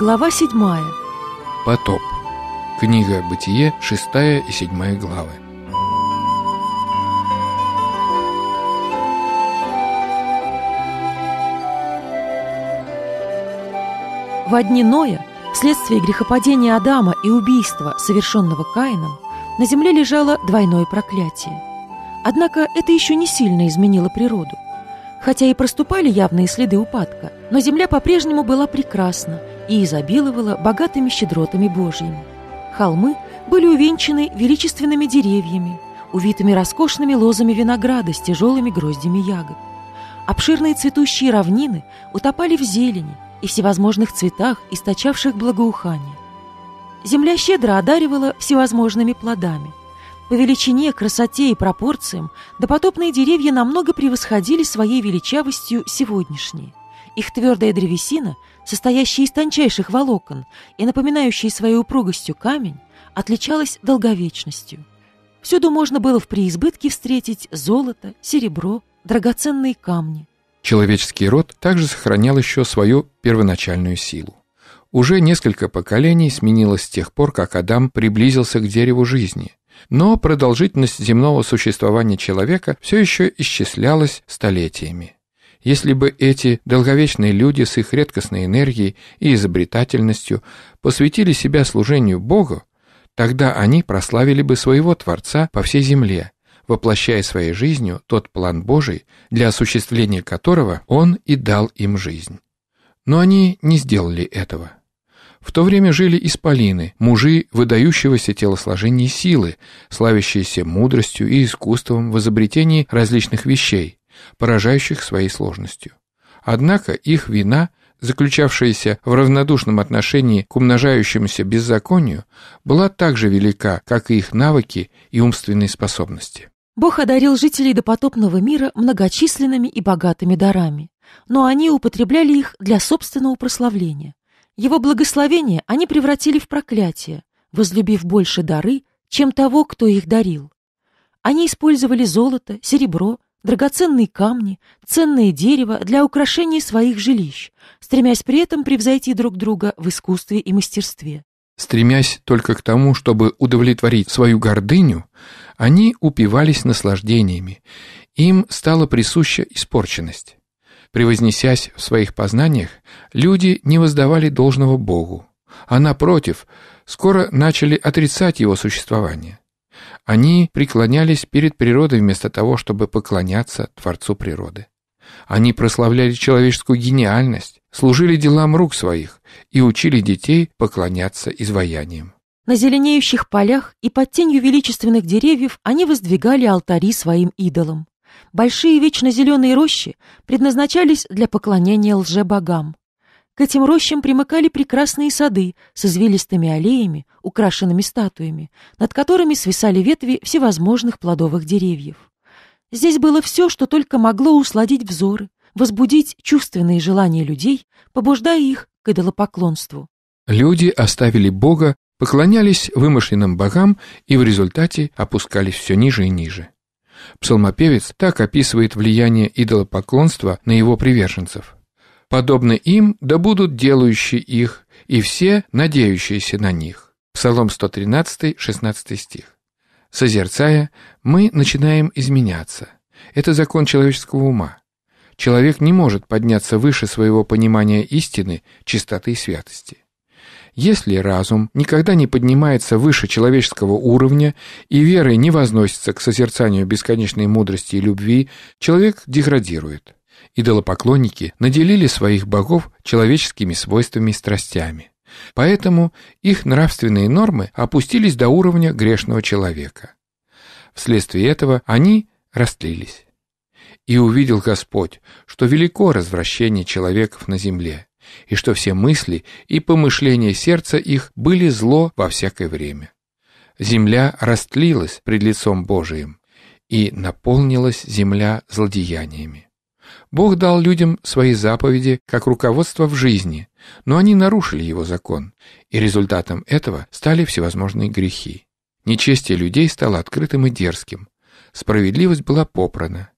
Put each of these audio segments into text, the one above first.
Глава 7. Потоп. Книга «Бытие», 6 и 7 главы. В дни Ноя, вследствие грехопадения Адама и убийства, совершенного Каином, на земле лежало двойное проклятие. Однако это еще не сильно изменило природу – Хотя и проступали явные следы упадка, но земля по-прежнему была прекрасна и изобиловала богатыми щедротами Божьими. Холмы были увенчаны величественными деревьями, увитыми роскошными лозами винограда с тяжелыми гроздями ягод. Обширные цветущие равнины утопали в зелени и всевозможных цветах, источавших благоухание. Земля щедро одаривала всевозможными плодами – по величине, красоте и пропорциям допотопные деревья намного превосходили своей величавостью сегодняшние. Их твердая древесина, состоящая из тончайших волокон и напоминающая своей упругостью камень, отличалась долговечностью. Всюду можно было в преизбытке встретить золото, серебро, драгоценные камни. Человеческий род также сохранял еще свою первоначальную силу. Уже несколько поколений сменилось с тех пор, как Адам приблизился к дереву жизни, но продолжительность земного существования человека все еще исчислялась столетиями. Если бы эти долговечные люди с их редкостной энергией и изобретательностью посвятили себя служению Богу, тогда они прославили бы своего Творца по всей земле, воплощая своей жизнью тот план Божий, для осуществления которого Он и дал им жизнь. Но они не сделали этого. В то время жили исполины, мужи выдающегося телосложения силы, славящиеся мудростью и искусством в изобретении различных вещей, поражающих своей сложностью. Однако их вина, заключавшаяся в равнодушном отношении к умножающемуся беззаконию, была так же велика, как и их навыки и умственные способности. Бог одарил жителей допотопного мира многочисленными и богатыми дарами, но они употребляли их для собственного прославления. Его благословения они превратили в проклятие, возлюбив больше дары, чем того, кто их дарил. Они использовали золото, серебро, драгоценные камни, ценное дерево для украшения своих жилищ, стремясь при этом превзойти друг друга в искусстве и мастерстве. Стремясь только к тому, чтобы удовлетворить свою гордыню, они упивались наслаждениями, им стала присуща испорченность. Превознесясь в своих познаниях, люди не воздавали должного Богу, а напротив, скоро начали отрицать его существование. Они преклонялись перед природой вместо того, чтобы поклоняться Творцу природы. Они прославляли человеческую гениальность, служили делам рук своих и учили детей поклоняться изваяниям. На зеленеющих полях и под тенью величественных деревьев они воздвигали алтари своим идолам. Большие вечно зеленые рощи предназначались для поклонения лже-богам. К этим рощам примыкали прекрасные сады с извилистыми аллеями, украшенными статуями, над которыми свисали ветви всевозможных плодовых деревьев. Здесь было все, что только могло усладить взоры, возбудить чувственные желания людей, побуждая их к идолопоклонству. Люди оставили Бога, поклонялись вымышленным богам и в результате опускались все ниже и ниже. Псалмопевец так описывает влияние идолопоклонства на его приверженцев. «Подобны им, да будут делающие их, и все, надеющиеся на них». Псалом 113, 16 стих. Созерцая, мы начинаем изменяться. Это закон человеческого ума. Человек не может подняться выше своего понимания истины, чистоты и святости. Если разум никогда не поднимается выше человеческого уровня и верой не возносится к созерцанию бесконечной мудрости и любви, человек деградирует. Идолопоклонники наделили своих богов человеческими свойствами и страстями. Поэтому их нравственные нормы опустились до уровня грешного человека. Вследствие этого они растлились. «И увидел Господь, что велико развращение человеков на земле, и что все мысли и помышления сердца их были зло во всякое время. Земля растлилась пред лицом Божиим, и наполнилась земля злодеяниями. Бог дал людям свои заповеди как руководство в жизни, но они нарушили его закон, и результатом этого стали всевозможные грехи. Нечестие людей стало открытым и дерзким, справедливость была попрана,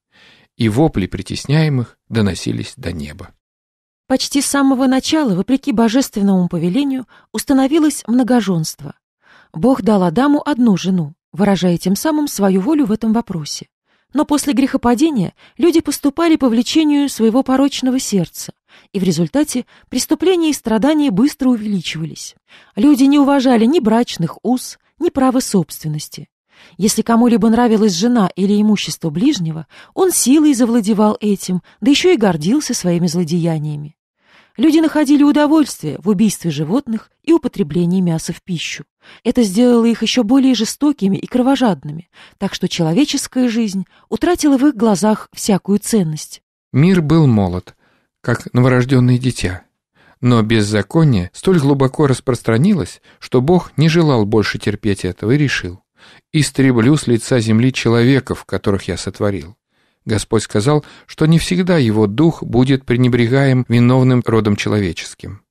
и вопли притесняемых доносились до неба. Почти с самого начала, вопреки божественному повелению, установилось многоженство. Бог дал Адаму одну жену, выражая тем самым свою волю в этом вопросе. Но после грехопадения люди поступали по влечению своего порочного сердца, и в результате преступления и страдания быстро увеличивались. Люди не уважали ни брачных уз, ни права собственности. Если кому-либо нравилась жена или имущество ближнего, он силой завладевал этим, да еще и гордился своими злодеяниями. Люди находили удовольствие в убийстве животных и употреблении мяса в пищу. Это сделало их еще более жестокими и кровожадными, так что человеческая жизнь утратила в их глазах всякую ценность. Мир был молод, как новорожденное дитя. Но беззаконие столь глубоко распространилось, что Бог не желал больше терпеть этого и решил «Истреблю с лица земли человеков, которых я сотворил». Господь сказал, что не всегда его дух будет пренебрегаем виновным родом человеческим.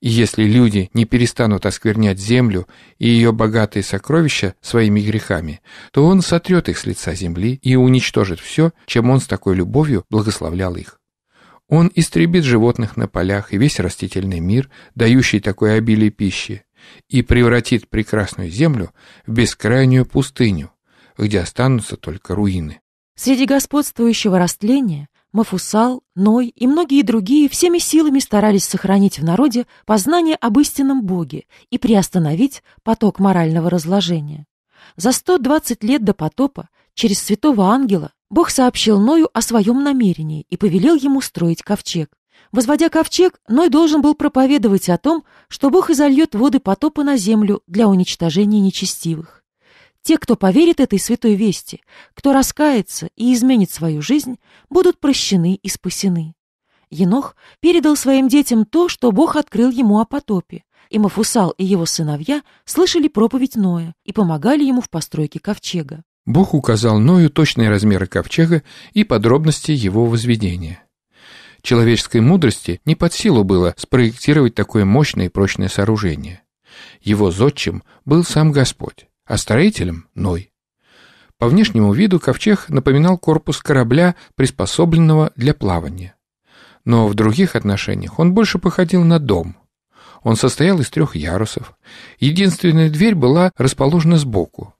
И если люди не перестанут осквернять землю и ее богатые сокровища своими грехами, то он сотрет их с лица земли и уничтожит все, чем он с такой любовью благословлял их. Он истребит животных на полях и весь растительный мир, дающий такое обилие пищи, и превратит прекрасную землю в бескрайнюю пустыню, где останутся только руины. Среди господствующего растления Мафусал, Ной и многие другие всеми силами старались сохранить в народе познание об истинном Боге и приостановить поток морального разложения. За 120 лет до потопа через святого ангела Бог сообщил Ною о своем намерении и повелел ему строить ковчег. Возводя ковчег, Ной должен был проповедовать о том, что Бог изольет воды потопа на землю для уничтожения нечестивых. Те, кто поверит этой святой вести, кто раскается и изменит свою жизнь, будут прощены и спасены. Енох передал своим детям то, что Бог открыл ему о потопе, и Мафусал и его сыновья слышали проповедь Ноя и помогали ему в постройке ковчега. Бог указал Ною точные размеры ковчега и подробности его возведения. Человеческой мудрости не под силу было спроектировать такое мощное и прочное сооружение. Его зодчим был сам Господь а строителем — Ной. По внешнему виду ковчег напоминал корпус корабля, приспособленного для плавания. Но в других отношениях он больше походил на дом. Он состоял из трех ярусов. Единственная дверь была расположена сбоку.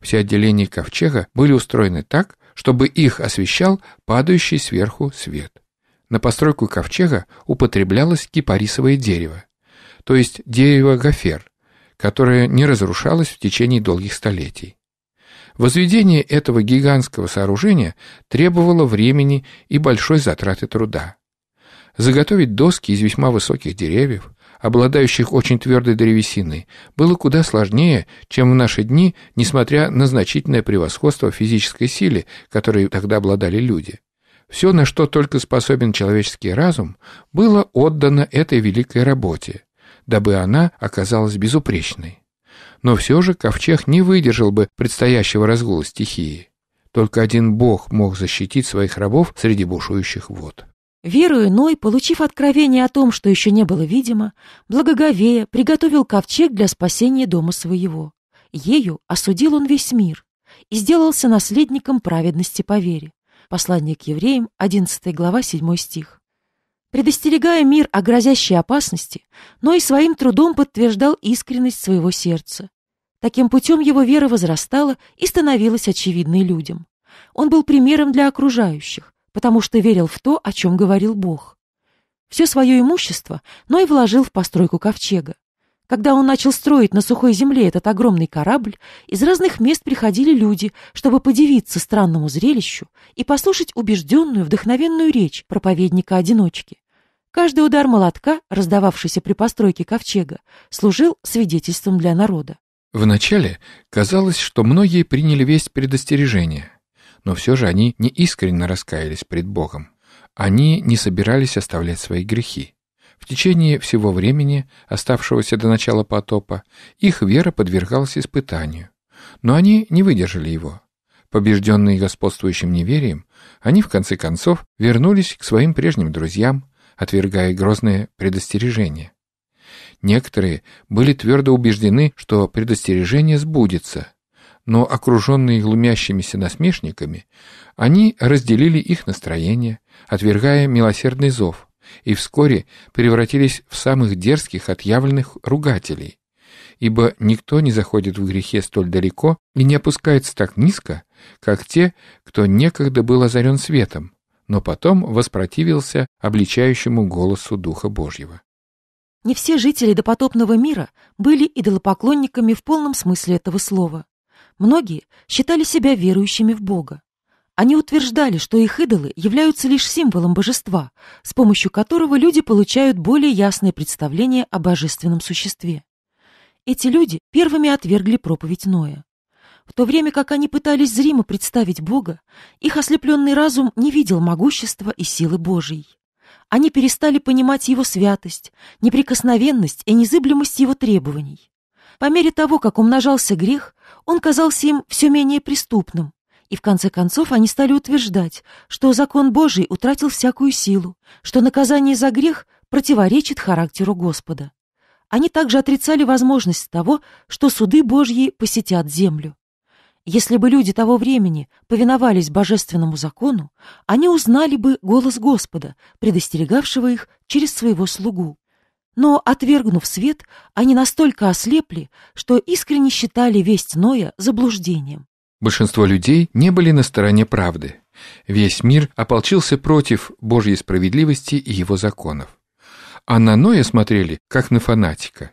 Все отделения ковчега были устроены так, чтобы их освещал падающий сверху свет. На постройку ковчега употреблялось кипарисовое дерево, то есть дерево гофер, которое не разрушалось в течение долгих столетий. Возведение этого гигантского сооружения требовало времени и большой затраты труда. Заготовить доски из весьма высоких деревьев, обладающих очень твердой древесиной, было куда сложнее, чем в наши дни, несмотря на значительное превосходство физической силы, которой тогда обладали люди. Все, на что только способен человеческий разум, было отдано этой великой работе – дабы она оказалась безупречной. Но все же ковчег не выдержал бы предстоящего разгула стихии. Только один бог мог защитить своих рабов среди бушующих вод. Веру иной, получив откровение о том, что еще не было видимо, благоговея приготовил ковчег для спасения дома своего. Ею осудил он весь мир и сделался наследником праведности по вере. Послание к евреям, 11 глава, 7 стих предостерегая мир о грозящей опасности, но и своим трудом подтверждал искренность своего сердца. Таким путем его вера возрастала и становилась очевидной людям. Он был примером для окружающих, потому что верил в то, о чем говорил Бог. Все свое имущество, но и вложил в постройку ковчега. Когда он начал строить на сухой земле этот огромный корабль, из разных мест приходили люди, чтобы подивиться странному зрелищу и послушать убежденную, вдохновенную речь проповедника-одиночки. Каждый удар молотка, раздававшийся при постройке ковчега, служил свидетельством для народа. Вначале казалось, что многие приняли весть предостережения, но все же они не искренне раскаялись пред Богом. Они не собирались оставлять свои грехи. В течение всего времени, оставшегося до начала потопа, их вера подвергалась испытанию. Но они не выдержали его. Побежденные господствующим неверием, они в конце концов вернулись к своим прежним друзьям, отвергая грозные предостережения. Некоторые были твердо убеждены, что предостережение сбудется, но окруженные глумящимися насмешниками, они разделили их настроение, отвергая милосердный зов – и вскоре превратились в самых дерзких отъявленных ругателей. Ибо никто не заходит в грехе столь далеко и не опускается так низко, как те, кто некогда был озарен светом, но потом воспротивился обличающему голосу Духа Божьего. Не все жители допотопного мира были идолопоклонниками в полном смысле этого слова. Многие считали себя верующими в Бога, они утверждали, что их идолы являются лишь символом божества, с помощью которого люди получают более ясное представление о божественном существе. Эти люди первыми отвергли проповедь Ноя. В то время как они пытались зримо представить Бога, их ослепленный разум не видел могущества и силы Божьей. Они перестали понимать его святость, неприкосновенность и незыблемость его требований. По мере того, как умножался грех, он казался им все менее преступным, и в конце концов они стали утверждать, что закон Божий утратил всякую силу, что наказание за грех противоречит характеру Господа. Они также отрицали возможность того, что суды Божьи посетят землю. Если бы люди того времени повиновались божественному закону, они узнали бы голос Господа, предостерегавшего их через своего слугу. Но, отвергнув свет, они настолько ослепли, что искренне считали весть Ноя заблуждением. Большинство людей не были на стороне правды. Весь мир ополчился против Божьей справедливости и его законов. А на Ноя смотрели, как на фанатика.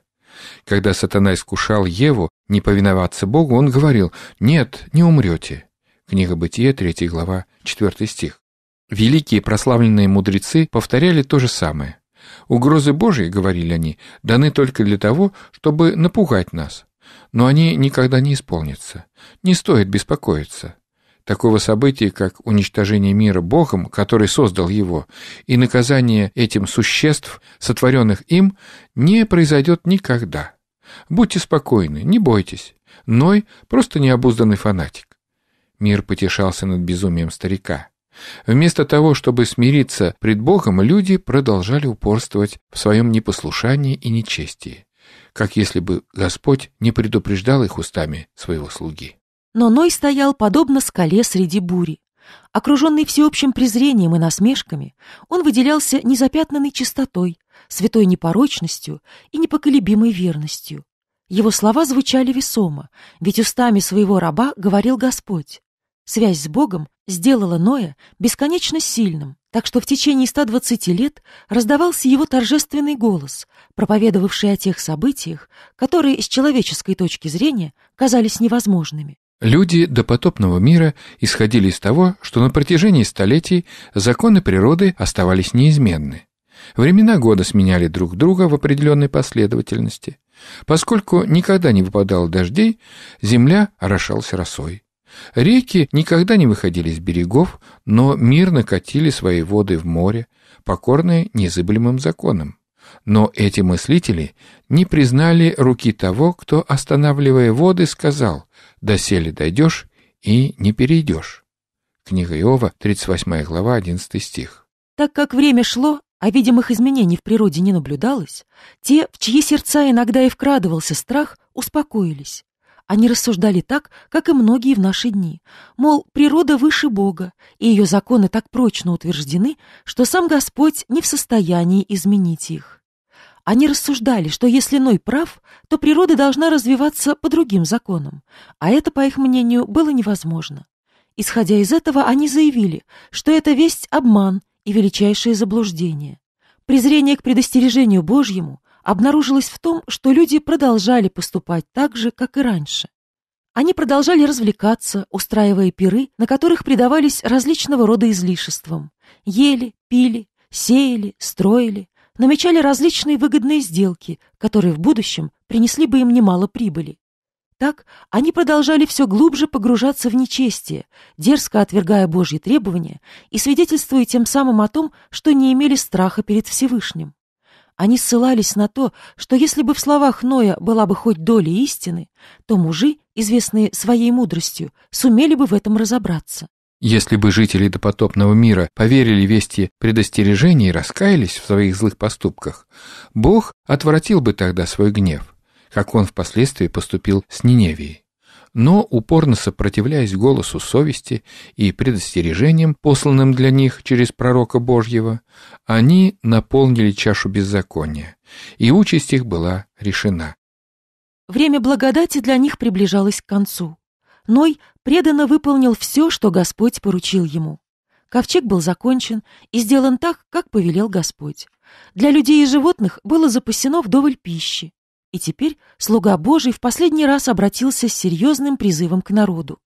Когда сатана искушал Еву не повиноваться Богу, он говорил «Нет, не умрете». Книга Бытия, 3 глава, 4 стих. Великие прославленные мудрецы повторяли то же самое. «Угрозы Божьи, — говорили они, — даны только для того, чтобы напугать нас, но они никогда не исполнятся. Не стоит беспокоиться. Такого события, как уничтожение мира Богом, который создал его, и наказание этим существ, сотворенных им, не произойдет никогда. Будьте спокойны, не бойтесь. Ной – просто необузданный фанатик. Мир потешался над безумием старика. Вместо того, чтобы смириться пред Богом, люди продолжали упорствовать в своем непослушании и нечестии как если бы Господь не предупреждал их устами своего слуги. Но Ной стоял подобно скале среди бури. Окруженный всеобщим презрением и насмешками, он выделялся незапятнанной чистотой, святой непорочностью и непоколебимой верностью. Его слова звучали весомо, ведь устами своего раба говорил Господь. Связь с Богом сделала Ноя бесконечно сильным, так что в течение 120 лет раздавался его торжественный голос, проповедовавший о тех событиях, которые с человеческой точки зрения казались невозможными. Люди до потопного мира исходили из того, что на протяжении столетий законы природы оставались неизменны. Времена года сменяли друг друга в определенной последовательности. Поскольку никогда не выпадало дождей, земля орошалась росой. Реки никогда не выходили с берегов, но мирно катили свои воды в море, покорные незыблемым законам. Но эти мыслители не признали руки того, кто, останавливая воды, сказал «Доселе дойдешь и не перейдешь». Книга Иова, 38 глава, 11 стих. Так как время шло, а видимых изменений в природе не наблюдалось, те, в чьи сердца иногда и вкрадывался страх, успокоились они рассуждали так, как и многие в наши дни. Мол, природа выше Бога, и ее законы так прочно утверждены, что сам Господь не в состоянии изменить их. Они рассуждали, что если Ной прав, то природа должна развиваться по другим законам, а это, по их мнению, было невозможно. Исходя из этого, они заявили, что это весть обман и величайшее заблуждение. Презрение к предостережению Божьему обнаружилось в том, что люди продолжали поступать так же, как и раньше. Они продолжали развлекаться, устраивая пиры, на которых предавались различного рода излишествам. Ели, пили, сеяли, строили, намечали различные выгодные сделки, которые в будущем принесли бы им немало прибыли. Так они продолжали все глубже погружаться в нечестие, дерзко отвергая Божьи требования и свидетельствуя тем самым о том, что не имели страха перед Всевышним. Они ссылались на то, что если бы в словах Ноя была бы хоть доля истины, то мужи, известные своей мудростью, сумели бы в этом разобраться. Если бы жители допотопного мира поверили вести предостережений и раскаялись в своих злых поступках, Бог отвратил бы тогда свой гнев, как он впоследствии поступил с Ниневией но, упорно сопротивляясь голосу совести и предостережениям, посланным для них через пророка Божьего, они наполнили чашу беззакония, и участь их была решена. Время благодати для них приближалось к концу. Ной преданно выполнил все, что Господь поручил ему. Ковчег был закончен и сделан так, как повелел Господь. Для людей и животных было запасено вдоволь пищи. И теперь слуга Божий в последний раз обратился с серьезным призывом к народу.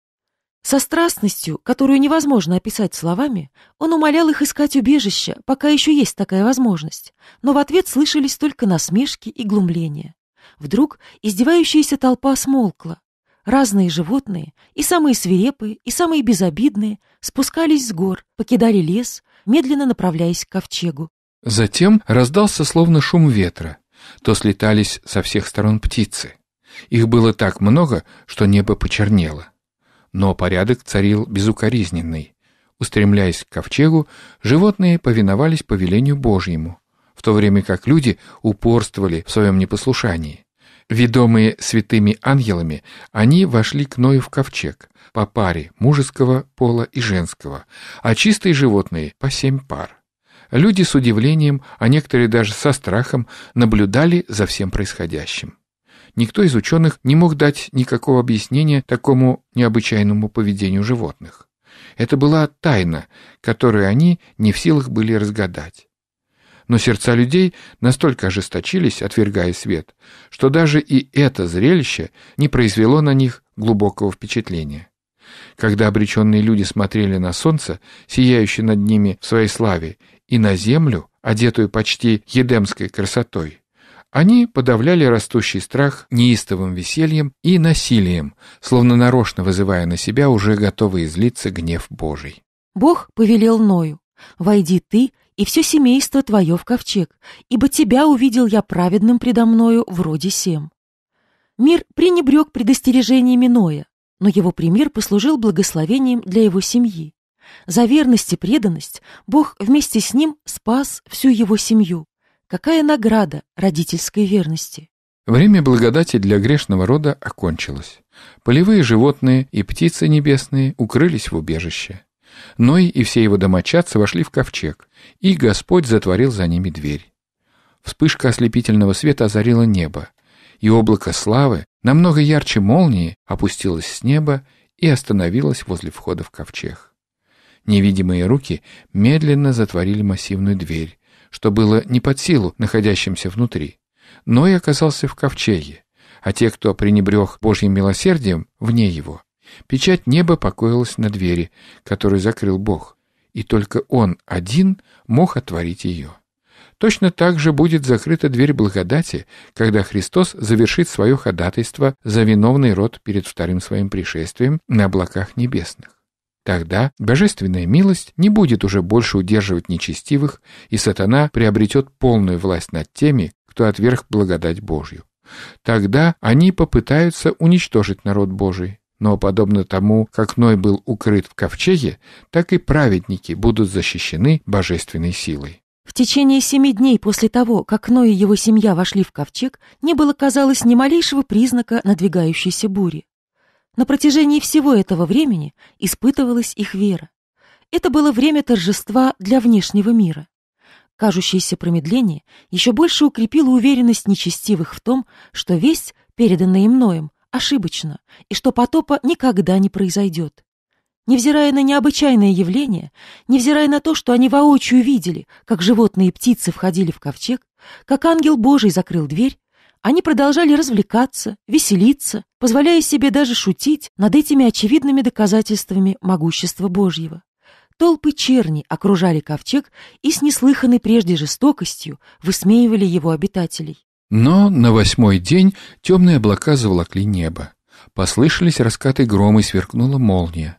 Со страстностью, которую невозможно описать словами, он умолял их искать убежище, пока еще есть такая возможность, но в ответ слышались только насмешки и глумления. Вдруг издевающаяся толпа смолкла. Разные животные, и самые свирепые, и самые безобидные, спускались с гор, покидали лес, медленно направляясь к ковчегу. Затем раздался словно шум ветра, то слетались со всех сторон птицы. Их было так много, что небо почернело. Но порядок царил безукоризненный. Устремляясь к ковчегу, животные повиновались повелению Божьему, в то время как люди упорствовали в своем непослушании. Ведомые святыми ангелами, они вошли к Ною в ковчег по паре мужеского пола и женского, а чистые животные по семь пар. Люди с удивлением, а некоторые даже со страхом, наблюдали за всем происходящим. Никто из ученых не мог дать никакого объяснения такому необычайному поведению животных. Это была тайна, которую они не в силах были разгадать. Но сердца людей настолько ожесточились, отвергая свет, что даже и это зрелище не произвело на них глубокого впечатления. Когда обреченные люди смотрели на солнце, сияющее над ними в своей славе, и на землю, одетую почти едемской красотой, они подавляли растущий страх неистовым весельем и насилием, словно нарочно вызывая на себя уже готовый излиться гнев Божий. Бог повелел Ною, «Войди ты и все семейство твое в ковчег, ибо тебя увидел я праведным предо мною вроде сем». Мир пренебрег предостережениями Ноя, но его пример послужил благословением для его семьи. За верность и преданность Бог вместе с ним спас всю его семью. Какая награда родительской верности? Время благодати для грешного рода окончилось. Полевые животные и птицы небесные укрылись в убежище. Ной и все его домочадцы вошли в ковчег, и Господь затворил за ними дверь. Вспышка ослепительного света озарила небо, и облако славы, намного ярче молнии, опустилось с неба и остановилось возле входа в ковчег. Невидимые руки медленно затворили массивную дверь, что было не под силу находящимся внутри. Но и оказался в ковчеге, а те, кто пренебрег Божьим милосердием, вне его. Печать неба покоилась на двери, которую закрыл Бог, и только Он один мог отворить ее. Точно так же будет закрыта дверь благодати, когда Христос завершит свое ходатайство за виновный род перед вторым своим пришествием на облаках небесных. Тогда божественная милость не будет уже больше удерживать нечестивых, и сатана приобретет полную власть над теми, кто отверг благодать Божью. Тогда они попытаются уничтожить народ Божий. Но подобно тому, как Ной был укрыт в ковчеге, так и праведники будут защищены божественной силой. В течение семи дней после того, как Ной и его семья вошли в ковчег, не было, казалось, ни малейшего признака надвигающейся бури. На протяжении всего этого времени испытывалась их вера. Это было время торжества для внешнего мира. Кажущееся промедление еще больше укрепило уверенность нечестивых в том, что весть, переданная им ошибочна, и что потопа никогда не произойдет. Невзирая на необычайное явление, невзирая на то, что они воочию видели, как животные и птицы входили в ковчег, как ангел Божий закрыл дверь, они продолжали развлекаться, веселиться, позволяя себе даже шутить над этими очевидными доказательствами могущества Божьего. Толпы черни окружали ковчег и с неслыханной прежде жестокостью высмеивали его обитателей. Но на восьмой день темные облака заволокли небо. Послышались раскаты грома и сверкнула молния.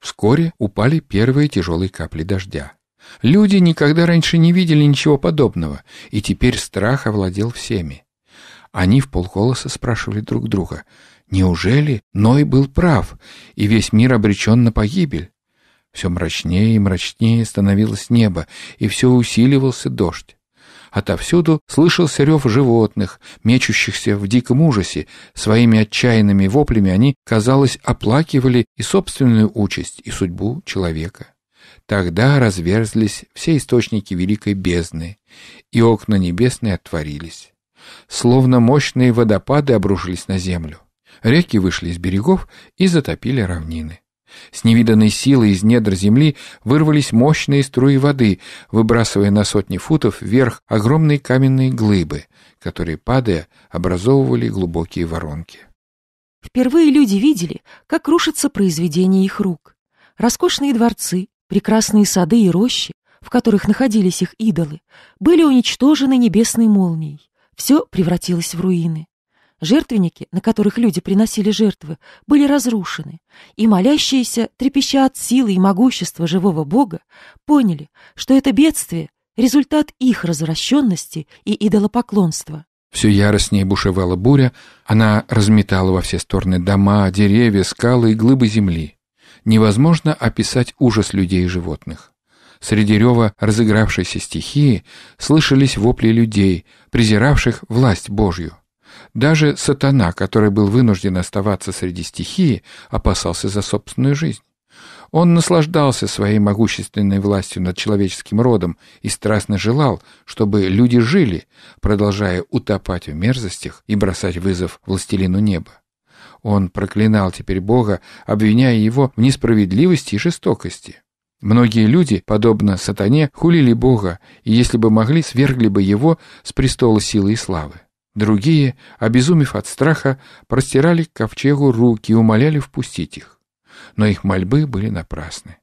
Вскоре упали первые тяжелые капли дождя. Люди никогда раньше не видели ничего подобного, и теперь страх овладел всеми. Они в полголоса спрашивали друг друга — Неужели Ной был прав, и весь мир обречен на погибель? Все мрачнее и мрачнее становилось небо, и все усиливался дождь. Отовсюду слышался рев животных, мечущихся в диком ужасе. Своими отчаянными воплями они, казалось, оплакивали и собственную участь, и судьбу человека. Тогда разверзлись все источники великой бездны, и окна небесные отворились. Словно мощные водопады обрушились на землю. Реки вышли из берегов и затопили равнины. С невиданной силой из недр земли вырвались мощные струи воды, выбрасывая на сотни футов вверх огромные каменные глыбы, которые, падая, образовывали глубокие воронки. Впервые люди видели, как рушатся произведения их рук. Роскошные дворцы, прекрасные сады и рощи, в которых находились их идолы, были уничтожены небесной молнией. Все превратилось в руины. Жертвенники, на которых люди приносили жертвы, были разрушены, и молящиеся, трепеща от силы и могущества живого Бога, поняли, что это бедствие — результат их развращенности и идолопоклонства. Все яростнее бушевала буря, она разметала во все стороны дома, деревья, скалы и глыбы земли. Невозможно описать ужас людей и животных. Среди рева разыгравшейся стихии слышались вопли людей, презиравших власть Божью. Даже сатана, который был вынужден оставаться среди стихии, опасался за собственную жизнь. Он наслаждался своей могущественной властью над человеческим родом и страстно желал, чтобы люди жили, продолжая утопать в мерзостях и бросать вызов властелину неба. Он проклинал теперь Бога, обвиняя его в несправедливости и жестокости. Многие люди, подобно сатане, хулили Бога, и если бы могли, свергли бы его с престола силы и славы. Другие, обезумев от страха, простирали к ковчегу руки и умоляли впустить их. Но их мольбы были напрасны.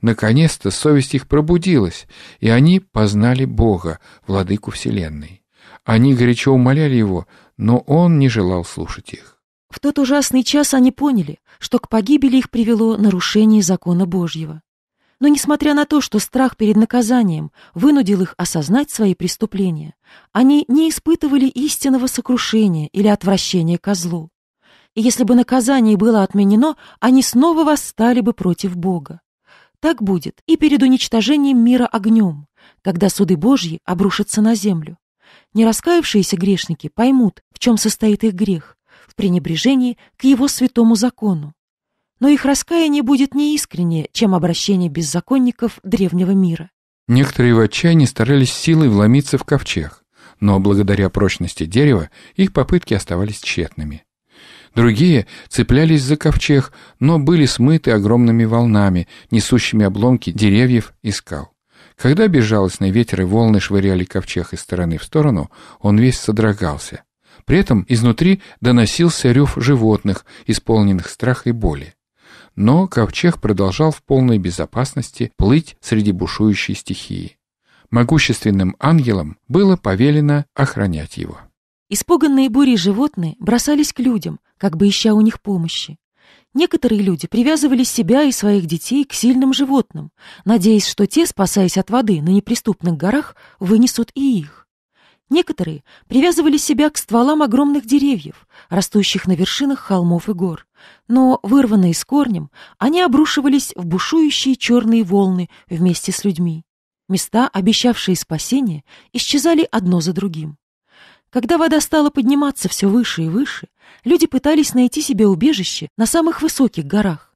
Наконец-то совесть их пробудилась, и они познали Бога, владыку вселенной. Они горячо умоляли его, но он не желал слушать их. В тот ужасный час они поняли, что к погибели их привело нарушение закона Божьего. Но несмотря на то, что страх перед наказанием вынудил их осознать свои преступления, они не испытывали истинного сокрушения или отвращения козлу. И если бы наказание было отменено, они снова восстали бы против Бога. Так будет и перед уничтожением мира огнем, когда суды Божьи обрушатся на землю. Не раскаявшиеся грешники поймут, в чем состоит их грех, в пренебрежении к его святому закону, но их раскаяние будет неискреннее, чем обращение беззаконников древнего мира. Некоторые в отчаянии старались силой вломиться в ковчег, но благодаря прочности дерева их попытки оставались тщетными. Другие цеплялись за ковчег, но были смыты огромными волнами, несущими обломки деревьев и скал. Когда безжалостные ветер и волны швыряли ковчег из стороны в сторону, он весь содрогался. При этом изнутри доносился рев животных, исполненных страха и боли но ковчег продолжал в полной безопасности плыть среди бушующей стихии. Могущественным ангелам было повелено охранять его. Испуганные бури животные бросались к людям, как бы ища у них помощи. Некоторые люди привязывали себя и своих детей к сильным животным, надеясь, что те, спасаясь от воды на неприступных горах, вынесут и их. Некоторые привязывали себя к стволам огромных деревьев, растущих на вершинах холмов и гор, но, вырванные с корнем, они обрушивались в бушующие черные волны вместе с людьми. Места, обещавшие спасение, исчезали одно за другим. Когда вода стала подниматься все выше и выше, люди пытались найти себе убежище на самых высоких горах.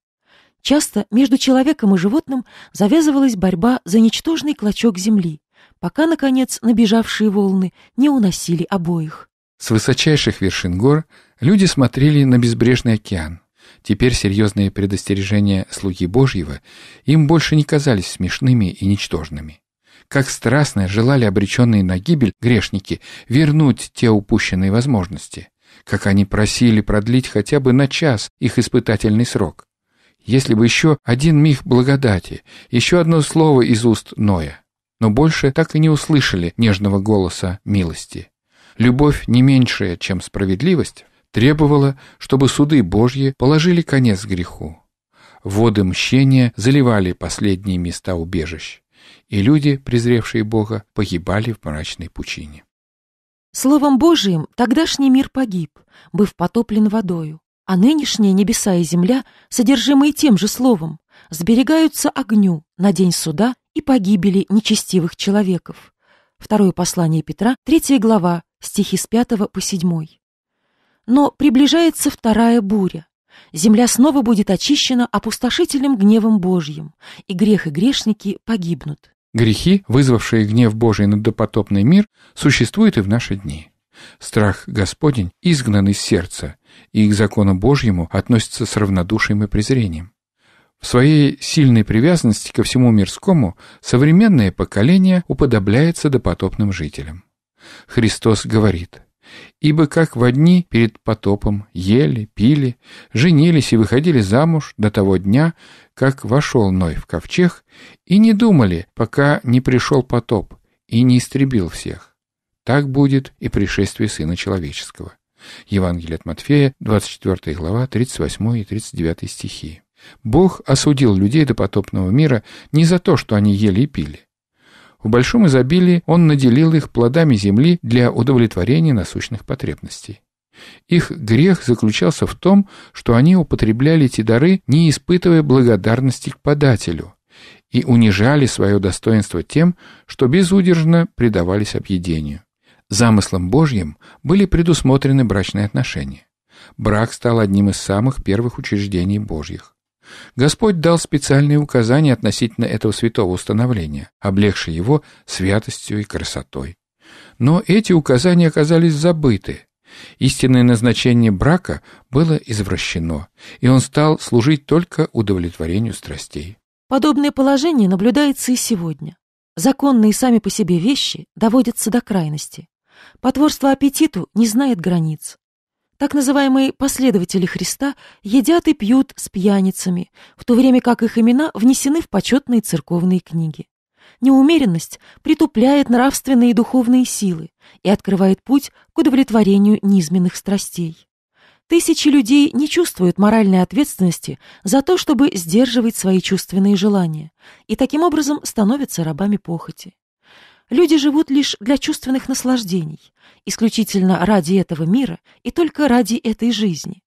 Часто между человеком и животным завязывалась борьба за ничтожный клочок земли, пока, наконец, набежавшие волны не уносили обоих. С высочайших вершин гор – Люди смотрели на безбрежный океан. Теперь серьезные предостережения слуги Божьего им больше не казались смешными и ничтожными. Как страстно желали обреченные на гибель грешники вернуть те упущенные возможности, как они просили продлить хотя бы на час их испытательный срок. Если бы еще один миг благодати, еще одно слово из уст Ноя. Но больше так и не услышали нежного голоса милости. Любовь не меньшая, чем справедливость – требовала, чтобы суды Божьи положили конец греху. Воды мщения заливали последние места убежищ, и люди, презревшие Бога, погибали в мрачной пучине. Словом Божиим тогдашний мир погиб, быв потоплен водою, а нынешние небеса и земля, содержимые тем же словом, сберегаются огню на день суда и погибели нечестивых человеков. Второе послание Петра, третья глава, стихи с пятого по седьмой. Но приближается вторая буря. Земля снова будет очищена опустошительным гневом Божьим, и грех и грешники погибнут. Грехи, вызвавшие гнев Божий на допотопный мир, существуют и в наши дни. Страх Господень изгнан из сердца, и к закону Божьему относится с равнодушием и презрением. В своей сильной привязанности ко всему мирскому современное поколение уподобляется допотопным жителям. Христос говорит – Ибо как в одни перед потопом ели, пили, женились и выходили замуж до того дня, как вошел Ной в ковчег, и не думали, пока не пришел потоп и не истребил всех. Так будет и пришествие Сына Человеческого. Евангелие от Матфея, 24 глава, 38 и 39 стихи. Бог осудил людей до потопного мира не за то, что они ели и пили, в большом изобилии он наделил их плодами земли для удовлетворения насущных потребностей. Их грех заключался в том, что они употребляли эти дары, не испытывая благодарности к подателю, и унижали свое достоинство тем, что безудержно предавались объедению. Замыслом Божьим были предусмотрены брачные отношения. Брак стал одним из самых первых учреждений Божьих. Господь дал специальные указания относительно этого святого установления, облегшие его святостью и красотой. Но эти указания оказались забыты. Истинное назначение брака было извращено, и он стал служить только удовлетворению страстей. Подобное положение наблюдается и сегодня. Законные сами по себе вещи доводятся до крайности. Потворство аппетиту не знает границ. Так называемые последователи Христа едят и пьют с пьяницами, в то время как их имена внесены в почетные церковные книги. Неумеренность притупляет нравственные и духовные силы и открывает путь к удовлетворению низменных страстей. Тысячи людей не чувствуют моральной ответственности за то, чтобы сдерживать свои чувственные желания, и таким образом становятся рабами похоти. Люди живут лишь для чувственных наслаждений, исключительно ради этого мира и только ради этой жизни.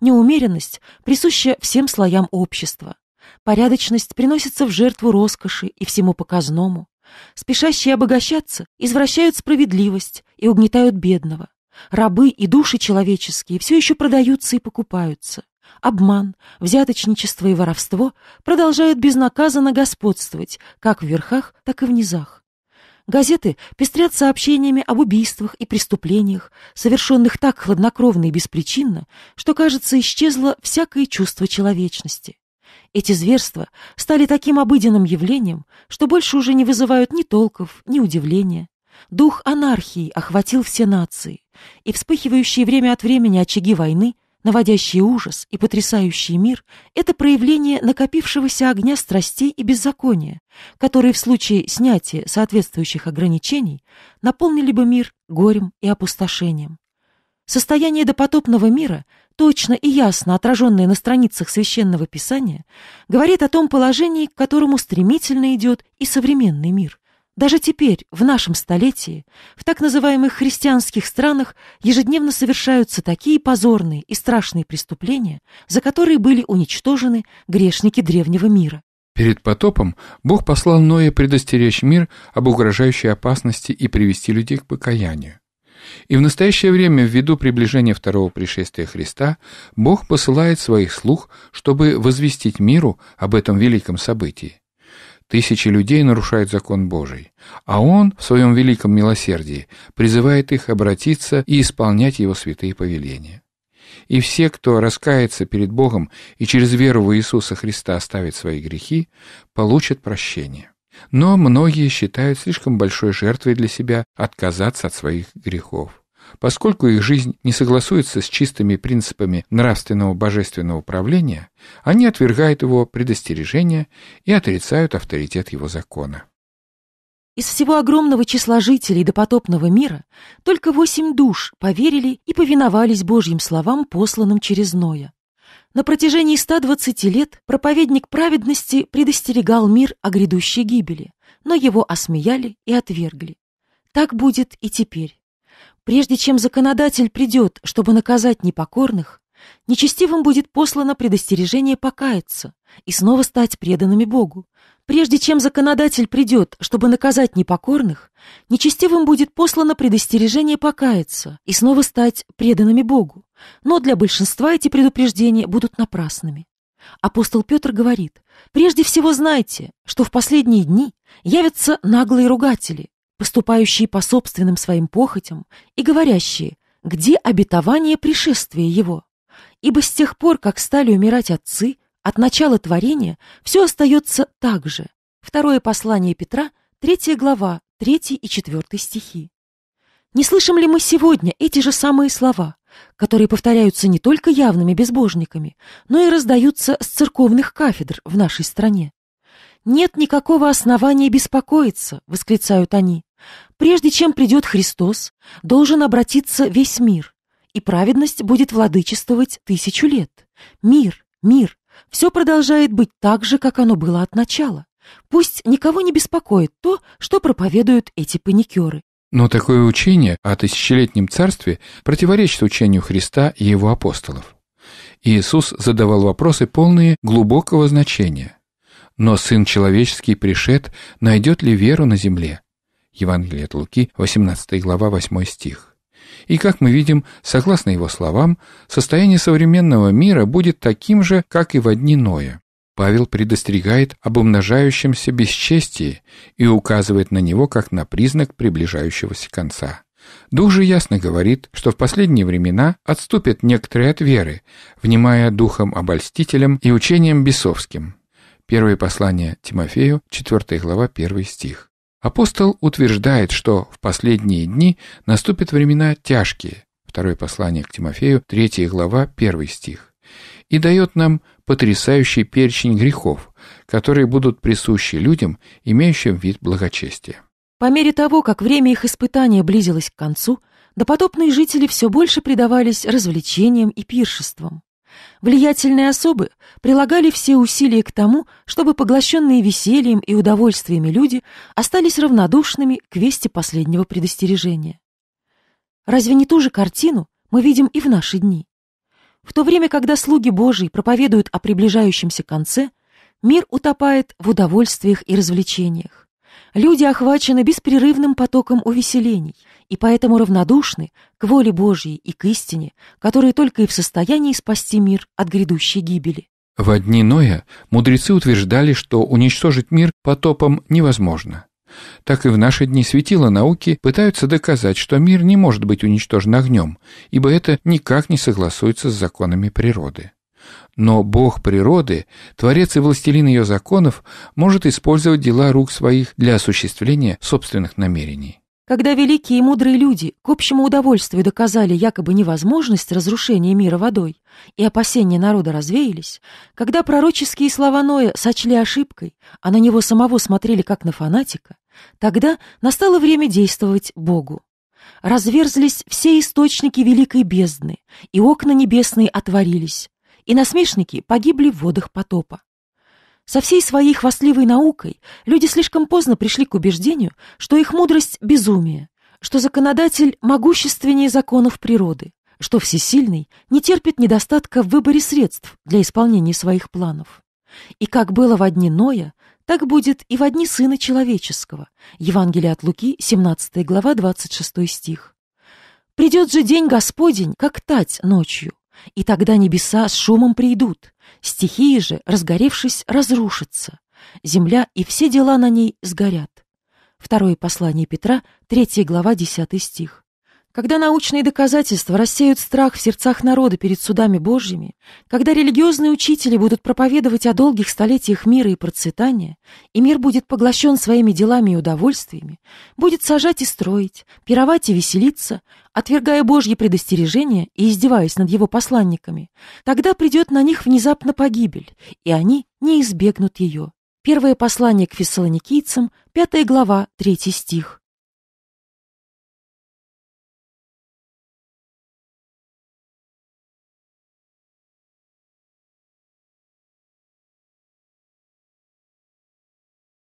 Неумеренность присуща всем слоям общества. Порядочность приносится в жертву роскоши и всему показному. Спешащие обогащаться извращают справедливость и угнетают бедного. Рабы и души человеческие все еще продаются и покупаются. Обман, взяточничество и воровство продолжают безнаказанно господствовать как в верхах, так и в низах. Газеты пестрят сообщениями об убийствах и преступлениях, совершенных так хладнокровно и беспричинно, что, кажется, исчезло всякое чувство человечности. Эти зверства стали таким обыденным явлением, что больше уже не вызывают ни толков, ни удивления. Дух анархии охватил все нации, и вспыхивающие время от времени очаги войны – наводящие ужас и потрясающий мир, это проявление накопившегося огня страстей и беззакония, которые в случае снятия соответствующих ограничений наполнили бы мир горем и опустошением. Состояние допотопного мира, точно и ясно отраженное на страницах Священного Писания, говорит о том положении, к которому стремительно идет и современный мир, даже теперь, в нашем столетии, в так называемых христианских странах ежедневно совершаются такие позорные и страшные преступления, за которые были уничтожены грешники древнего мира. Перед потопом Бог послал Ноя предостеречь мир об угрожающей опасности и привести людей к покаянию. И в настоящее время, ввиду приближения второго пришествия Христа, Бог посылает своих слуг, чтобы возвестить миру об этом великом событии. Тысячи людей нарушают закон Божий, а Он в своем великом милосердии призывает их обратиться и исполнять Его святые повеления. И все, кто раскается перед Богом и через веру в Иисуса Христа оставит свои грехи, получат прощение. Но многие считают слишком большой жертвой для себя отказаться от своих грехов. Поскольку их жизнь не согласуется с чистыми принципами нравственного божественного правления, они отвергают его предостережение и отрицают авторитет его закона. Из всего огромного числа жителей допотопного мира только восемь душ поверили и повиновались Божьим словам, посланным через Ноя. На протяжении 120 лет проповедник праведности предостерегал мир о грядущей гибели, но его осмеяли и отвергли. Так будет и теперь. Прежде чем законодатель придет, чтобы наказать непокорных, нечестивым будет послано предостережение покаяться и снова стать преданными Богу. Прежде чем законодатель придет, чтобы наказать непокорных, нечестивым будет послано предостережение покаяться и снова стать преданными Богу. Но для большинства эти предупреждения будут напрасными. Апостол Петр говорит, «Прежде всего знайте, что в последние дни явятся наглые ругатели, поступающие по собственным своим похотям и говорящие, где обетование пришествия его. Ибо с тех пор, как стали умирать отцы, от начала творения все остается так же. Второе послание Петра, третья глава, третий и четвертый стихи. Не слышим ли мы сегодня эти же самые слова, которые повторяются не только явными безбожниками, но и раздаются с церковных кафедр в нашей стране? «Нет никакого основания беспокоиться», — восклицают они. Прежде чем придет Христос, должен обратиться весь мир, и праведность будет владычествовать тысячу лет. Мир, мир, все продолжает быть так же, как оно было от начала. Пусть никого не беспокоит то, что проповедуют эти паникеры. Но такое учение о тысячелетнем царстве противоречит учению Христа и его апостолов. Иисус задавал вопросы, полные глубокого значения. Но Сын Человеческий пришед, найдет ли веру на земле – Евангелие от Луки, 18 глава, 8 стих. И, как мы видим, согласно его словам, состояние современного мира будет таким же, как и во дни Ноя. Павел предостерегает об умножающемся бесчестии и указывает на него как на признак приближающегося конца. Дух же ясно говорит, что в последние времена отступят некоторые от веры, внимая духом обольстителям и учением бесовским. Первое послание Тимофею, 4 глава, 1 стих. Апостол утверждает, что в последние дни наступят времена тяжкие. Второе послание к Тимофею, 3 глава, 1 стих. И дает нам потрясающий перечень грехов, которые будут присущи людям, имеющим вид благочестия. По мере того, как время их испытания близилось к концу, допотопные жители все больше предавались развлечениям и пиршествам. Влиятельные особы прилагали все усилия к тому, чтобы поглощенные весельем и удовольствиями люди остались равнодушными к вести последнего предостережения. Разве не ту же картину мы видим и в наши дни? В то время, когда слуги Божии проповедуют о приближающемся конце, мир утопает в удовольствиях и развлечениях. Люди охвачены беспрерывным потоком увеселений – и поэтому равнодушны к воле Божьей и к истине, которые только и в состоянии спасти мир от грядущей гибели. Во дни Ноя мудрецы утверждали, что уничтожить мир потопом невозможно. Так и в наши дни светила науки пытаются доказать, что мир не может быть уничтожен огнем, ибо это никак не согласуется с законами природы. Но Бог природы, Творец и Властелин ее законов, может использовать дела рук своих для осуществления собственных намерений. Когда великие и мудрые люди к общему удовольствию доказали якобы невозможность разрушения мира водой и опасения народа развеялись, когда пророческие слова Ноя сочли ошибкой, а на него самого смотрели как на фанатика, тогда настало время действовать Богу разверзлись все источники великой бездны, и окна небесные отворились, и насмешники погибли в водах потопа. Со всей своей хвастливой наукой люди слишком поздно пришли к убеждению, что их мудрость – безумие, что законодатель могущественнее законов природы, что всесильный не терпит недостатка в выборе средств для исполнения своих планов. И как было в одни Ноя, так будет и в одни Сына Человеческого. Евангелие от Луки, 17 глава, 26 стих. «Придет же день Господень, как тать ночью, и тогда небеса с шумом придут, стихии же, разгоревшись, разрушатся, земля и все дела на ней сгорят. Второе послание Петра, 3 глава, 10 стих. Когда научные доказательства рассеют страх в сердцах народа перед судами Божьими, когда религиозные учители будут проповедовать о долгих столетиях мира и процветания, и мир будет поглощен своими делами и удовольствиями, будет сажать и строить, пировать и веселиться, отвергая Божьи предостережения и издеваясь над его посланниками, тогда придет на них внезапно погибель, и они не избегнут ее. Первое послание к фессалоникийцам, 5 глава, 3 стих.